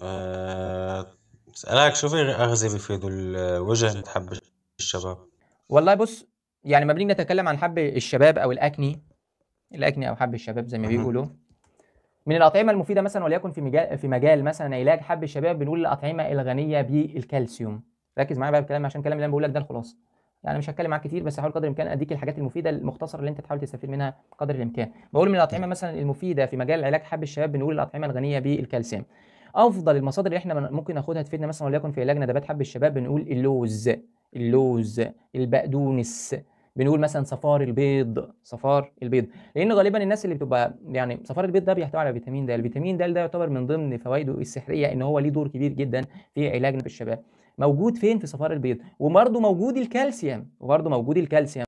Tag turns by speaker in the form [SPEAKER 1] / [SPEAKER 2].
[SPEAKER 1] اسالك آه. آه. شو في اغذيه بيفيدوا الوجه حب الشباب
[SPEAKER 2] والله بص يعني ما بنيجي نتكلم عن حب الشباب او الاكني الاكني او حب الشباب زي ما بيقولوا من الاطعمه المفيده مثلا وليكن في مجال في مجال مثلا علاج حب الشباب بنقول الاطعمه الغنيه بالكالسيوم ركز معايا بقى الكلام عشان الكلام اللي انا بقول لك ده الخلاصه يعني مش هتكلم معاك كتير بس هحاول قدر الامكان اديك الحاجات المفيده المختصره اللي انت تحاول تستفيد منها قدر الامكان بقول من الاطعمه مثلا المفيده في مجال علاج حب الشباب بنقول الاطعمه الغنيه بالكالسيوم افضل المصادر اللي احنا ممكن ناخدها تفيدنا مثلا وليكن في علاج ندبات حب الشباب بنقول اللوز اللوز البقدونس بنقول مثلا صفار البيض صفار البيض لان غالبا الناس اللي بتبقى يعني صفار البيض ده بيحتوي على فيتامين د الفيتامين د ده يعتبر من ضمن فوائده السحريه ان هو ليه دور كبير جدا في علاج الشباب موجود فين في صفار البيض وبرده موجود الكالسيوم وبرده موجود الكالسيوم